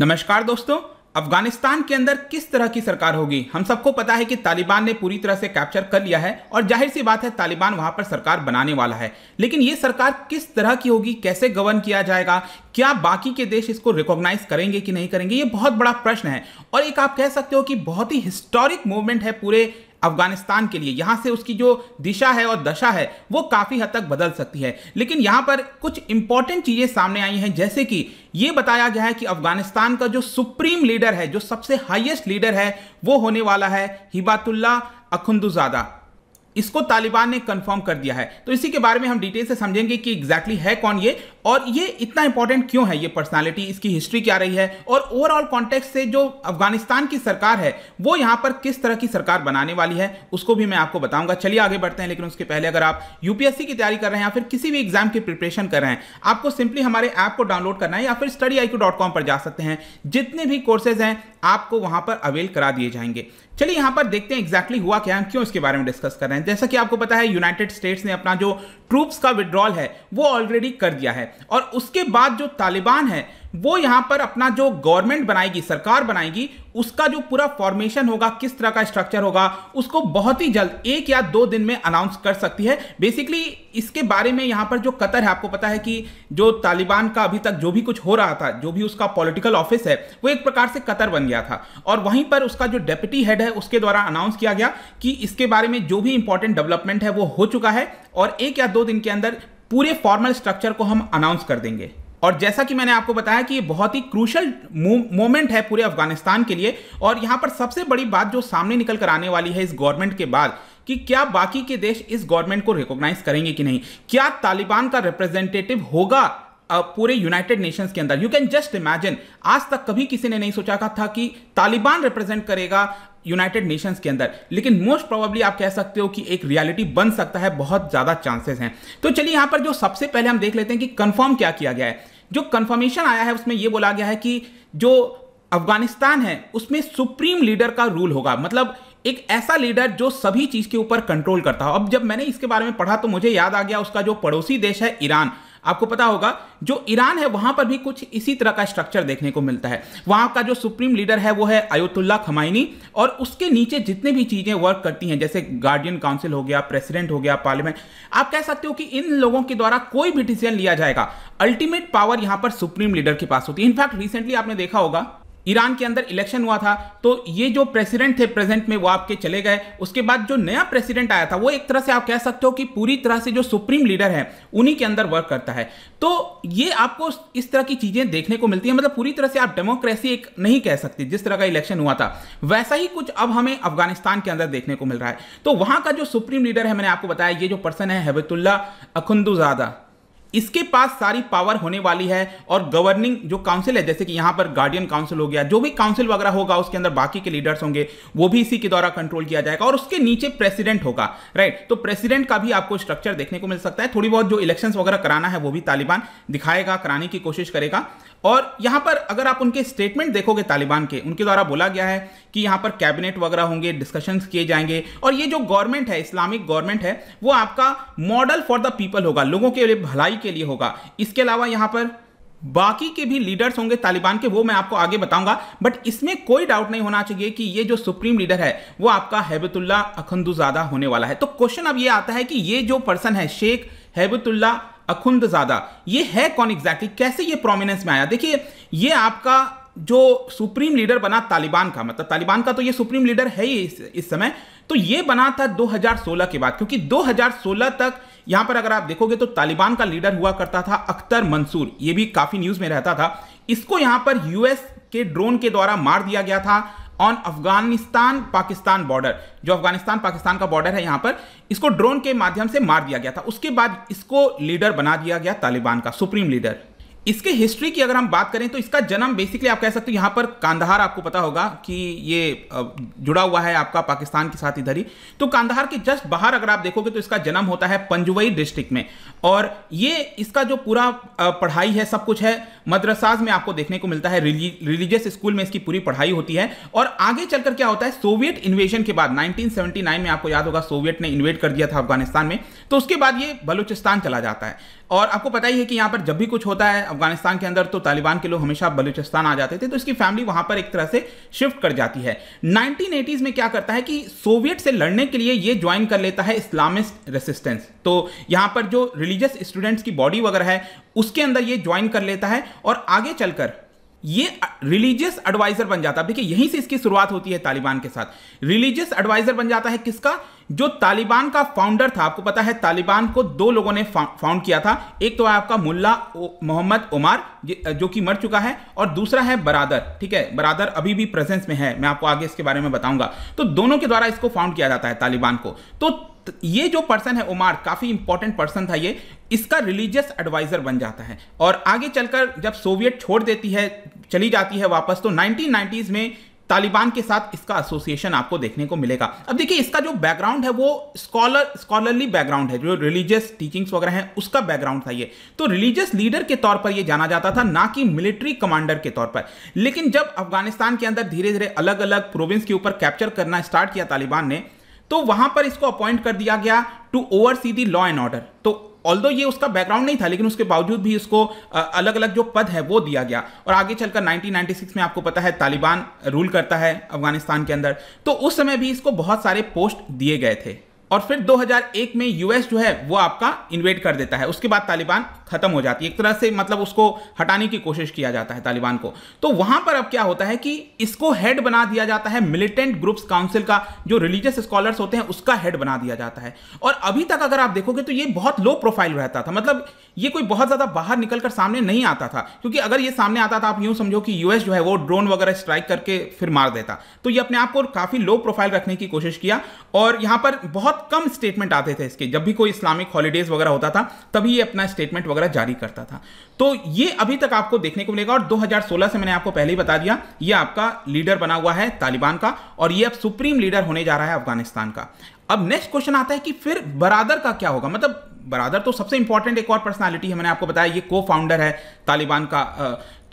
नमस्कार दोस्तों अफगानिस्तान के अंदर किस तरह की सरकार होगी हम सबको पता है कि तालिबान ने पूरी तरह से कैप्चर कर लिया है और जाहिर सी बात है तालिबान वहां पर सरकार बनाने वाला है लेकिन ये सरकार किस तरह की होगी कैसे गवर्न किया जाएगा क्या बाकी के देश इसको रिकॉग्नाइज करेंगे कि नहीं करेंगे ये बहुत बड़ा प्रश्न है और एक आप कह सकते हो कि बहुत ही हिस्टोरिक मूवमेंट है पूरे अफगानिस्तान के लिए यहाँ से उसकी जो दिशा है और दशा है वो काफ़ी हद तक बदल सकती है लेकिन यहाँ पर कुछ इंपॉर्टेंट चीज़ें सामने आई हैं जैसे कि ये बताया गया है कि अफगानिस्तान का जो सुप्रीम लीडर है जो सबसे हाईएस्ट लीडर है वो होने वाला है हिबातुल्ला अखुंदुजादा इसको तालिबान ने कंफर्म कर दिया है तो इसी के बारे में हम डिटेल से समझेंगे कि एग्जैक्टली है कौन ये और ये इतना इंपॉर्टेंट क्यों है ये पर्सनालिटी इसकी हिस्ट्री क्या रही है और ओवरऑल कॉन्टेक्स्ट से जो अफगानिस्तान की सरकार है वो यहां पर किस तरह की सरकार बनाने वाली है उसको भी मैं आपको बताऊंगा चलिए आगे बढ़ते हैं लेकिन उसके पहले अगर आप यूपीएससी की तैयारी कर रहे हैं या फिर किसी भी एग्जाम की प्रिपरेशन कर रहे हैं आपको सिंपली हमारे ऐप को डाउनलोड करना है या फिर स्टडी पर जा सकते हैं जितने भी कोर्सेज हैं आपको वहां पर अवेल करा दिए जाएंगे चलिए यहां पर देखते हैं एग्जैक्टली exactly हुआ क्या हम क्यों इसके बारे में डिस्कस कर रहे हैं जैसा कि आपको पता है यूनाइटेड स्टेट्स ने अपना जो ट्रूप्स का विड्रॉल है वो ऑलरेडी कर दिया है और उसके बाद जो तालिबान है वो यहां पर अपना जो गवर्नमेंट बनाएगी सरकार बनाएगी उसका जो पूरा फॉर्मेशन होगा किस तरह का स्ट्रक्चर होगा उसको बहुत ही जल्द एक या दो दिन में अनाउंस कर सकती है बेसिकली इसके बारे में यहाँ पर जो कतर है आपको पता है कि जो तालिबान का अभी तक जो भी कुछ हो रहा था जो भी उसका पॉलिटिकल ऑफिस है वो एक प्रकार से कतर बन गया था और वहीं पर उसका जो डेप्यूटी हेड है उसके द्वारा अनाउंस किया गया कि इसके बारे में जो भी इंपॉर्टेंट डेवलपमेंट है वो हो चुका है और एक या दो दिन के अंदर पूरे फॉर्मल स्ट्रक्चर को हम अनाउंस कर देंगे और जैसा कि मैंने आपको बताया कि ये बहुत ही क्रूशल मोमेंट है पूरे अफगानिस्तान के लिए और यहाँ पर सबसे बड़ी बात जो सामने निकल कर आने वाली है इस गवर्नमेंट के बाद कि क्या बाकी के देश इस गवर्नमेंट को रिकॉग्नाइज करेंगे कि नहीं क्या तालिबान का रिप्रेजेंटेटिव होगा पूरे यूनाइटेड नेशंस के अंदर यू कैन जस्ट इमेजिन आज तक कभी किसी ने नहीं सोचा था कि तालिबान रिप्रेजेंट करेगा यूनाइटेड नेशंस के अंदर लेकिन मोस्ट प्रोबेबली आप कह सकते हो कि एक रियलिटी बन सकता है बहुत ज़्यादा चांसेस हैं तो चलिए यहां पर जो सबसे पहले हम देख लेते हैं कि कन्फर्म क्या किया गया है जो कन्फर्मेशन आया है उसमें यह बोला गया है कि जो अफगानिस्तान है उसमें सुप्रीम लीडर का रूल होगा मतलब एक ऐसा लीडर जो सभी चीज़ के ऊपर कंट्रोल करता हो अब जब मैंने इसके बारे में पढ़ा तो मुझे याद आ गया उसका जो पड़ोसी देश है ईरान आपको पता होगा जो ईरान है वहां पर भी कुछ इसी तरह का स्ट्रक्चर देखने को मिलता है वहां का जो सुप्रीम लीडर है वो है अयोतुल्ला खमाइनी और उसके नीचे जितने भी चीजें वर्क करती हैं जैसे गार्डियन काउंसिल हो गया प्रेसिडेंट हो गया पार्लियामेंट आप कह सकते हो कि इन लोगों के द्वारा कोई भी डिसीजन लिया जाएगा अल्टीमेट पावर यहां पर सुप्रीम लीडर के पास होती है इनफैक्ट रिसेंटली आपने देखा होगा ईरान के अंदर इलेक्शन हुआ था तो ये जो प्रेसिडेंट थे प्रेजेंट में वो आपके चले गए उसके बाद जो नया प्रेसिडेंट आया था वो एक तरह से आप कह सकते हो कि पूरी तरह से जो सुप्रीम लीडर है उन्हीं के अंदर वर्क करता है तो ये आपको इस तरह की चीजें देखने को मिलती है मतलब पूरी तरह से आप डेमोक्रेसी एक नहीं कह सकते जिस तरह का इलेक्शन हुआ था वैसा ही कुछ अब हमें अफगानिस्तान के अंदर देखने को मिल रहा है तो वहां का जो सुप्रीम लीडर है मैंने आपको बताया ये जो पर्सन है हैबतुल्ला अखुंदुजादा इसके पास सारी पावर होने वाली है और गवर्निंग जो काउंसिल है जैसे कि यहां पर गार्डियन काउंसिल हो गया जो भी काउंसिल वगैरह होगा उसके अंदर बाकी के लीडर्स होंगे वो भी इसी के द्वारा कंट्रोल किया जाएगा और उसके नीचे प्रेसिडेंट होगा राइट तो प्रेसिडेंट का भी आपको स्ट्रक्चर देखने को मिल सकता है थोड़ी बहुत जो इलेक्शन वगैरह कराना है वो भी तालिबान दिखाएगा कराने की कोशिश करेगा और यहाँ पर अगर आप उनके स्टेटमेंट देखोगे तालिबान के उनके द्वारा बोला गया है कि यहाँ पर कैबिनेट वगैरह होंगे डिस्कशंस किए जाएंगे और ये जो गवर्नमेंट है इस्लामिक गवर्नमेंट है वो आपका मॉडल फॉर द पीपल होगा लोगों के लिए भलाई के लिए होगा इसके अलावा यहाँ पर बाकी के भी लीडर्स होंगे तालिबान के वो मैं आपको आगे बताऊंगा बट इसमें कोई डाउट नहीं होना चाहिए कि ये जो सुप्रीम लीडर है वो आपका हैबतुल्ला अखंदुजादा होने वाला है तो क्वेश्चन अब ये आता है कि ये जो पर्सन है शेख हैबतुल्ला अखुंदजादा ये है कौन एग्जैक्टली exactly? कैसे ये प्रोमिनेंस में आया देखिए ये आपका जो सुप्रीम लीडर बना तालिबान का मतलब तालिबान का तो ये सुप्रीम लीडर है ही इस, इस समय तो ये बना था 2016 के बाद क्योंकि 2016 तक यहां पर अगर आप देखोगे तो तालिबान का लीडर हुआ करता था अख्तर मंसूर ये भी काफी न्यूज में रहता था इसको यहां पर यूएस के ड्रोन के द्वारा मार दिया गया था ऑन अफगानिस्तान पाकिस्तान बॉर्डर जो अफगानिस्तान पाकिस्तान का बॉर्डर है यहां पर इसको ड्रोन के माध्यम से मार दिया गया था उसके बाद इसको लीडर बना दिया गया तालिबान का सुप्रीम लीडर इसके हिस्ट्री की अगर हम बात करें तो इसका जन्म बेसिकली आप कह सकते हो यहाँ पर कांधार आपको पता होगा कि ये जुड़ा हुआ है आपका पाकिस्तान के साथ इधर ही तो कांधार के जस्ट बाहर अगर आप देखोगे तो इसका जन्म होता है पंजुवई डिस्ट्रिक्ट में और ये इसका जो पूरा पढ़ाई है सब कुछ है मद्रसाज में आपको देखने को मिलता है रिलीजियस स्कूल में इसकी पूरी पढ़ाई होती है और आगे चलकर क्या होता है सोवियत इन्वेजन के बाद नाइनटीन में आपको याद होगा सोवियत ने इन्वेट कर दिया था अफगानिस्तान में तो उसके बाद ये बलूचिस्तान चला जाता है और आपको पता ही है कि यहाँ पर जब भी कुछ होता है अफगानिस्तान के अंदर तो तालिबान के लोग हमेशा बलूचिस्तान आ जाते थे तो इसकी फैमिली वहां पर एक तरह से शिफ्ट कर जाती है नाइनटीन में क्या करता है कि सोवियत से लड़ने के लिए ये ज्वाइन कर लेता है इस्लामिस्ट रेसिस्टेंस तो यहाँ पर जो रिलीजियस स्टूडेंट्स की बॉडी वगैरह है उसके अंदर ये ज्वाइन कर लेता है और आगे चलकर ये रिलीजियस एडवाइजर बन जाता है देखिए यहीं से इसकी शुरुआत होती है तालिबान के साथ रिलीजियस एडवाइजर बन जाता है किसका जो तालिबान का फाउंडर था आपको पता है तालिबान को दो लोगों ने फाउंड किया था एक तो है आपका मुल्ला मोहम्मद उमार जो कि मर चुका है और दूसरा है बरादर ठीक है बरादर अभी भी प्रेजेंस में है मैं आपको आगे इसके बारे में बताऊंगा तो दोनों के द्वारा इसको फाउंड किया जाता है तालिबान को तो ये जो पर्सन है उमार काफी इंपॉर्टेंट पर्सन था ये इसका रिलीजियस एडवाइजर बन जाता है और आगे चलकर जब सोवियत छोड़ देती है चली जाती है वापस तो नाइनटीन में तालिबान के साथ इसका एसोसिएशन आपको देखने को मिलेगा अब देखिए इसका जो बैकग्राउंड है वो स्कॉलर स्कॉलरली बैकग्राउंड है जो रिलीजियस टीचिंग्स वगैरह हैं उसका बैकग्राउंड था ये तो रिलीजियस लीडर के तौर पर ये जाना जाता था ना कि मिलिट्री कमांडर के तौर पर लेकिन जब अफगानिस्तान के अंदर धीरे धीरे अलग अलग प्रोविंस के ऊपर कैप्चर करना स्टार्ट किया तालिबान ने तो वहां पर इसको अपॉइंट कर दिया गया to oversee the law and order तो ऑल्दो ये उसका बैकग्राउंड नहीं था लेकिन उसके बावजूद भी इसको अलग अलग जो पद है वो दिया गया और आगे चलकर 1996 में आपको पता है तालिबान रूल करता है अफगानिस्तान के अंदर तो उस समय भी इसको बहुत सारे पोस्ट दिए गए थे और फिर 2001 में यूएस जो है वो आपका इन्वेट कर देता है उसके बाद तालिबान खत्म हो जाती है एक तरह से मतलब उसको हटाने की कोशिश किया जाता है तालिबान को तो वहां पर अब क्या होता है कि इसको हेड बना दिया जाता है मिलिटेंट ग्रुप्स काउंसिल का जो रिलीजियस स्कॉलर्स होते हैं उसका हेड बना दिया जाता है और अभी तक अगर आप देखोगे तो ये बहुत लो प्रोफाइल रहता था मतलब ये कोई बहुत ज्यादा बाहर निकलकर सामने नहीं आता था क्योंकि अगर ये सामने आता था आप यूं समझो कि यूएस जो है वो ड्रोन वगैरह स्ट्राइक करके फिर मार देता तो ये अपने आप को काफी लो प्रोफाइल रखने की कोशिश किया और यहां पर बहुत कम स्टेटमेंट आते थे इसके जब भी कोई इस्लामिक हॉलीडेज वगैरह होता था तभी ये अपना स्टेटमेंट वगैरह जारी करता था तो ये अभी तक आपको देखने को मिलेगा और 2016 से मैंने आपको पहले ही बता दिया ये आपका लीडर बना हुआ है तालिबान का और ये अब सुप्रीम लीडर होने जा रहा है अफगानिस्तान का अब नेक्स्ट क्वेश्चन आता है कि फिर बरादर का क्या होगा मतलब बरदर तो सबसे इंपॉर्टेंट एक और पर्सनालिटी है मैंने आपको बताया ये को फाउंडर है तालिबान का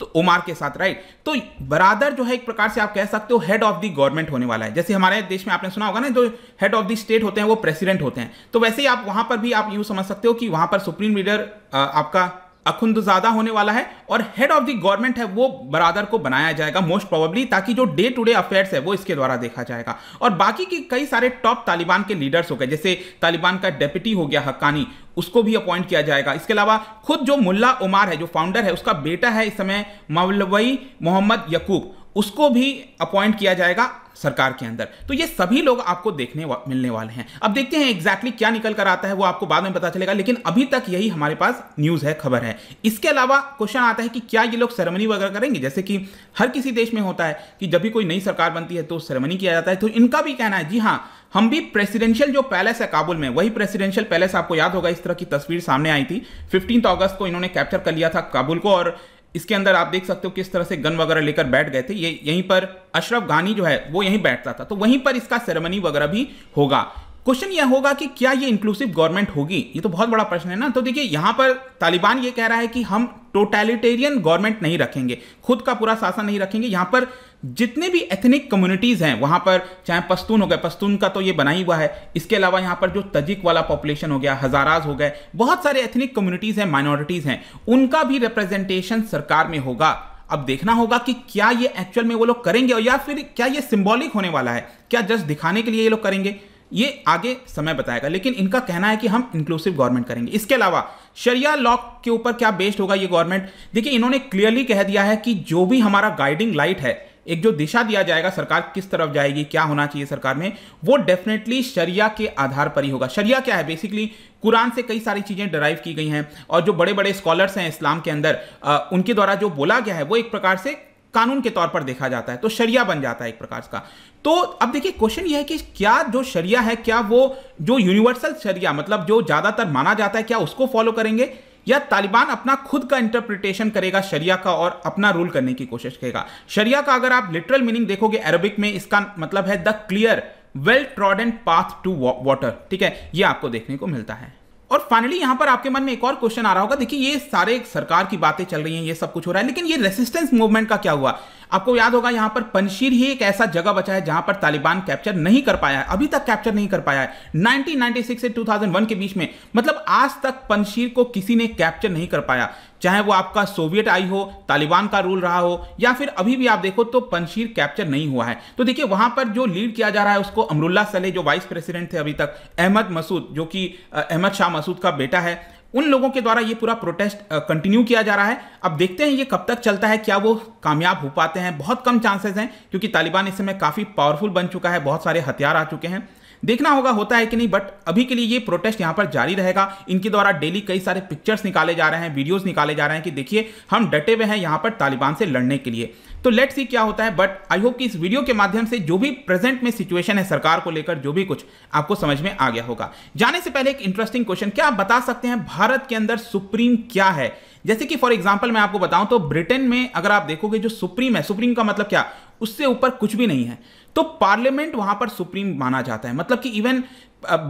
तो उमार के साथ राइट तो बरादर जो है एक प्रकार से आप कह सकते हो हेड ऑफ दी गवर्नमेंट होने वाला है जैसे हमारे देश में आपने सुना होगा ना जो हेड ऑफ दी स्टेट होते हैं वो प्रेसिडेंट होते हैं तो वैसे ही आप वहां पर भी आप यूँ समझ सकते हो कि वहां पर सुप्रीम लीडर आपका अखुंदजादा होने वाला है और हेड ऑफ द गवर्नमेंट है वो बरादर को बनाया जाएगा मोस्ट प्रोबेबली ताकि जो डे टू डे अफेयर्स है वो इसके द्वारा देखा जाएगा और बाकी के कई सारे टॉप तालिबान के लीडर्स हो गए जैसे तालिबान का डेप्यूटी हो गया हक्कानी उसको भी अपॉइंट किया जाएगा इसके अलावा खुद जो मुल्ला उमार है जो फाउंडर है उसका बेटा है इस समय मौलवई मोहम्मद यकूब उसको भी अपॉइंट किया जाएगा सरकार के अंदर तो ये सभी लोग आपको देखने वा, मिलने वाले हैं अब देखते हैं एग्जैक्टली क्या निकल कर आता है वो आपको बाद में पता चलेगा लेकिन अभी तक यही हमारे पास न्यूज़ है खबर है इसके अलावा क्वेश्चन आता है कि क्या ये लोग सेरेमनी वगैरह करेंगे जैसे कि हर किसी देश में होता है कि जब भी कोई नई सरकार बनती है तो सेरेमनी किया जाता है तो इनका भी कहना है जी हाँ हम भी प्रेसिडेंशियल जो पैलेस है काबुल में वही प्रेसिडेंशियल पैलेस आपको याद होगा इस तरह की तस्वीर सामने आई थी फिफ्टींथ अगस्त को इन्होंने कैप्चर कर लिया था काबुल को और इसके अंदर आप देख सकते हो किस तरह से गन वगैरह लेकर बैठ गए थे ये यहीं पर अशरफ गानी जो है वो यहीं बैठता था तो वहीं पर इसका सेरेमनी वगैरह भी होगा क्वेश्चन यह होगा कि क्या ये इंक्लूसिव गवर्नमेंट होगी ये तो बहुत बड़ा प्रश्न है ना तो देखिए यहां पर तालिबान ये कह रहा है कि हम टोटेलिटेरियन गवर्नमेंट नहीं रखेंगे खुद का पूरा शासन नहीं रखेंगे यहां पर जितने भी एथनिक कम्युनिटीज़ हैं वहाँ पर चाहे पस्तून हो गए पस्तून का तो ये बना ही हुआ है इसके अलावा यहाँ पर जो तजिक वाला पॉपुलेशन हो गया हज़ाराज हो गए बहुत सारे एथनिक कम्युनिटीज़ हैं माइनॉरिटीज़ हैं उनका भी रिप्रेजेंटेशन सरकार में होगा अब देखना होगा कि क्या ये एक्चुअल में वो लोग करेंगे और या फिर क्या ये सिम्बॉलिक होने वाला है क्या जस्ट दिखाने के लिए ये लोग करेंगे ये आगे समय बताएगा लेकिन इनका कहना है कि हम इंक्लूसिव गवर्नमेंट करेंगे इसके अलावा शरिया लॉ के ऊपर क्या बेस्ड होगा ये गवर्नमेंट देखिए इन्होंने क्लियरली कह दिया है कि जो भी हमारा गाइडिंग लाइट है एक जो दिशा दिया जाएगा सरकार किस तरफ जाएगी क्या होना चाहिए सरकार में वो डेफिनेटली शरिया के आधार पर ही होगा शरिया क्या है बेसिकली कुरान से कई सारी चीज़ें डराइव की गई हैं और जो बड़े बड़े स्कॉलर्स हैं इस्लाम के अंदर आ, उनके द्वारा जो बोला गया है वो एक प्रकार से कानून के तौर पर देखा जाता है तो शरिया बन जाता है एक प्रकार का तो अब देखिए क्वेश्चन यह है कि क्या जो शरिया है क्या वो जो यूनिवर्सल शरिया मतलब जो ज़्यादातर माना जाता है क्या उसको फॉलो करेंगे या तालिबान अपना खुद का इंटरप्रिटेशन करेगा शरिया का और अपना रूल करने की कोशिश करेगा शरिया का अगर आप लिटरल मीनिंग देखोगे अरबिक में इसका मतलब है the clear well trod path to water ठीक है ये आपको देखने को मिलता है और फाइनली यहां पर आपके मन में एक और क्वेश्चन आ रहा होगा देखिए ये सारे सरकार की बातें चल रही हैं ये सब कुछ हो रहा है लेकिन ये रेसिस्टेंस मूवमेंट का क्या हुआ आपको याद होगा यहां पर पंशीर ही एक ऐसा जगह बचा है जहां पर तालिबान कैप्चर नहीं कर पाया है अभी तक कैप्चर नहीं कर पाया है 1996 से 2001 के बीच में मतलब आज तक पंशीर को किसी ने कैप्चर नहीं कर पाया चाहे वो आपका सोवियत आई हो तालिबान का रूल रहा हो या फिर अभी भी आप देखो तो पंशीर कैप्चर नहीं हुआ है तो देखिए वहां पर जो लीड किया जा रहा है उसको अमरुल्ला सले जो वाइस प्रेसिडेंट थे अभी तक अहमद मसूद जो कि अहमद शाह मसूद का बेटा है उन लोगों के द्वारा ये पूरा प्रोटेस्ट कंटिन्यू किया जा रहा है अब देखते हैं ये कब तक चलता है क्या वो कामयाब हो पाते हैं बहुत कम चांसेस हैं क्योंकि तालिबान इस समय काफ़ी पावरफुल बन चुका है बहुत सारे हथियार आ चुके हैं देखना होगा होता है कि नहीं बट अभी के लिए ये प्रोटेस्ट यहां पर जारी रहेगा इनके द्वारा डेली कई सारे पिक्चर्स निकाले जा रहे हैं वीडियोस निकाले जा रहे हैं कि देखिए हम डटे हुए हैं यहां पर तालिबान से लड़ने के लिए तो लेट्स सी क्या होता है बट आई होप कि इस वीडियो के माध्यम से जो भी प्रेजेंट में सिचुएशन है सरकार को लेकर जो भी कुछ आपको समझ में आ गया होगा जाने से पहले एक इंटरेस्टिंग क्वेश्चन क्या आप बता सकते हैं भारत के अंदर सुप्रीम क्या है जैसे कि फॉर एग्जाम्पल मैं आपको बताऊं तो ब्रिटेन में अगर आप देखोगे जो सुप्रीम है सुप्रीम का मतलब क्या उससे ऊपर कुछ भी नहीं है तो पार्लियामेंट वहां पर सुप्रीम माना जाता है मतलब कि इवन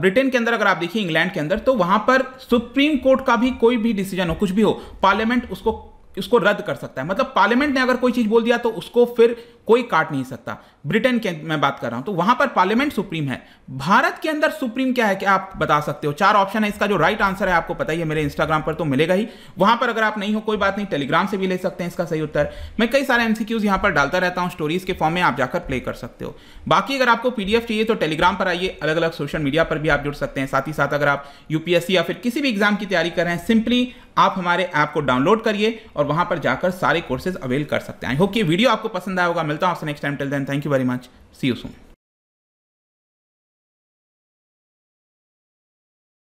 ब्रिटेन के अंदर अगर आप देखिए इंग्लैंड के अंदर तो वहां पर सुप्रीम कोर्ट का भी कोई भी डिसीजन हो कुछ भी हो पार्लियामेंट उसको उसको रद्द कर सकता है मतलब पार्लियामेंट ने अगर कोई चीज बोल दिया तो उसको फिर कोई काट नहीं सकता ब्रिटेन के मैं बात कर रहा हूं तो वहां पर पार्लियामेंट सुप्रीम है भारत के अंदर सुप्रीम क्या है क्या आप बता सकते हो चार ऑप्शन है इसका जो राइट आंसर है आपको पता ही है मेरे इंस्टाग्राम पर तो मिलेगा ही वहां पर अगर आप नहीं हो कोई बात नहीं टेलीग्राम से भी ले सकते हैं इसका सही उत्तर मैं कई सारे एमसीक्यूज यहां पर डालता रहता हूं स्टोरीज के फॉर्म में आप जाकर प्ले कर सकते हो बाकी अगर आपको पीडीएफ चाहिए तो टेलीग्राम पर आइए अलग अलग सोशल मीडिया पर भी आप जुड़ सकते हैं साथ ही साथ अगर आप यूपीएससी या फिर किसी भी एग्जाम की तैयारी कर रहे हैं सिंपली आप हमारे ऐप को डाउनलोड करिए और वहां पर जाकर सारे कोर्सेज अवेल कर सकते हैं आई होप ये वीडियो आपको पसंद आया होगा मिलता हूँ आपसे next time till then thank you very much see you soon